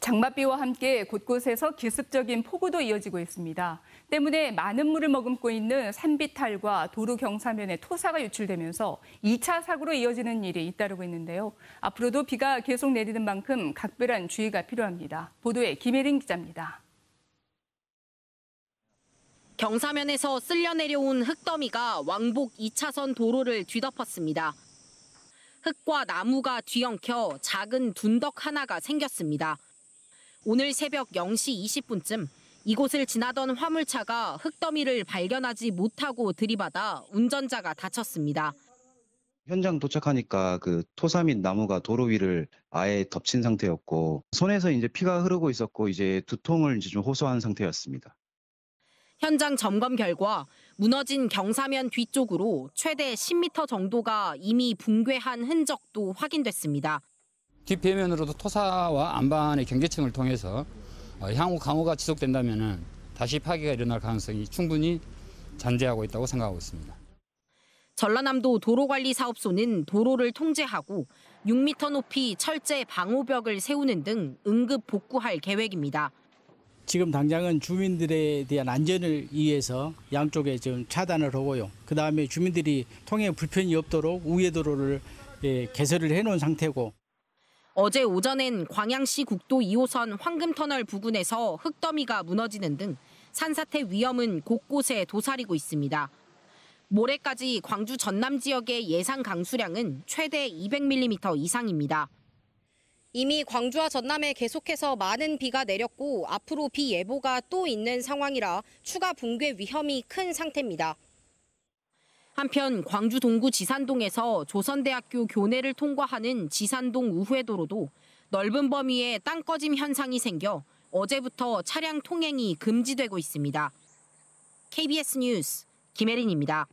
장맛비와 함께 곳곳에서 기습적인 폭우도 이어지고 있습니다. 때문에 많은 물을 머금고 있는 산비탈과 도로 경사면에 토사가 유출되면서 2차 사고로 이어지는 일이 잇따르고 있는데요. 앞으로도 비가 계속 내리는 만큼 각별한 주의가 필요합니다. 보도에 김혜린 기자입니다. 경사면에서 쓸려 내려온 흙더미가 왕복 2차선 도로를 뒤덮었습니다. 흙과 나무가 뒤엉켜 작은 둔덕 하나가 생겼습니다. 오늘 새벽 0시 20분쯤 이곳을 지나던 화물차가 흙더미를 발견하지 못하고 들이받아 운전자가 다쳤습니다. 현장 도착하니까 그 토사 및 나무가 도로 위를 아예 덮친 상태였고 손에서 이제 피가 흐르고 있었고 이제 두통을 이제 좀 호소한 상태였습니다. 현장 점검 결과 무너진 경사면 뒤쪽으로 최대 10m 정도가 이미 붕괴한 흔적도 확인됐습니다. 뒷배면으로도 토사와 안반의 경계층을 통해서 어, 향후 강우가 지속된다면 다시 파괴가 일어날 가능성이 충분히 잔재하고 있다고 생각하고 있습니다. 전라남도 도로관리사업소는 도로를 통제하고 6m 높이 철제 방호벽을 세우는 등 응급 복구할 계획입니다. 지금 당장은 주민들에 대한 안전을 위해서 양쪽에 좀 차단을 하고요. 그 다음에 주민들이 통행 불편이 없도록 우회 도로를 예, 개설을 해놓은 상태고. 어제 오전엔 광양시 국도 2호선 황금터널 부근에서 흙더미가 무너지는 등 산사태 위험은 곳곳에 도사리고 있습니다. 모레까지 광주 전남 지역의 예상 강수량은 최대 200mm 이상입니다. 이미 광주와 전남에 계속해서 많은 비가 내렸고 앞으로 비 예보가 또 있는 상황이라 추가 붕괴 위험이 큰 상태입니다. 한편 광주 동구 지산동에서 조선대학교 교내를 통과하는 지산동 우회도로도 넓은 범위에 땅 꺼짐 현상이 생겨 어제부터 차량 통행이 금지되고 있습니다. KBS 뉴스 김혜린입니다.